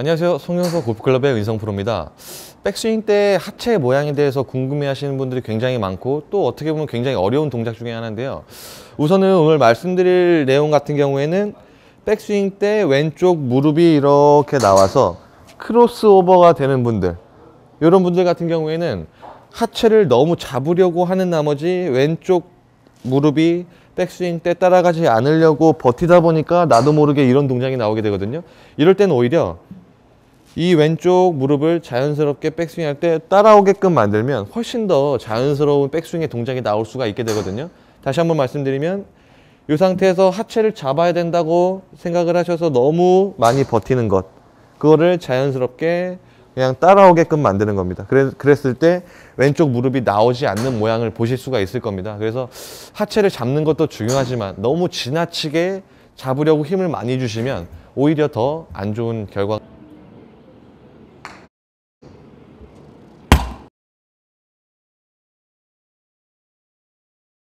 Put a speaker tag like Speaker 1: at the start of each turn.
Speaker 1: 안녕하세요. 송영석 골프클럽의 은성 프로입니다. 백스윙 때 하체 모양에 대해서 궁금해하시는 분들이 굉장히 많고 또 어떻게 보면 굉장히 어려운 동작 중에 하나인데요. 우선은 오늘 말씀드릴 내용 같은 경우에는 백스윙 때 왼쪽 무릎이 이렇게 나와서 크로스오버가 되는 분들 이런 분들 같은 경우에는 하체를 너무 잡으려고 하는 나머지 왼쪽 무릎이 백스윙 때 따라가지 않으려고 버티다 보니까 나도 모르게 이런 동작이 나오게 되거든요. 이럴 땐 오히려 이 왼쪽 무릎을 자연스럽게 백스윙 할때 따라오게끔 만들면 훨씬 더 자연스러운 백스윙의 동작이 나올 수가 있게 되거든요 다시 한 번 말씀드리면 이 상태에서 하체를 잡아야 된다고 생각을 하셔서 너무 많이 버티는 것 그거를 자연스럽게 그냥 따라오게끔 만드는 겁니다 그랬을때 왼쪽 무릎이 나오지 않는 모양을 보실 수가 있을 겁니다 그래서 하체를 잡는 것도 중요하지만 너무 지나치게 잡으려고 힘을 많이 주시면 오히려 더 안 좋은 결과 가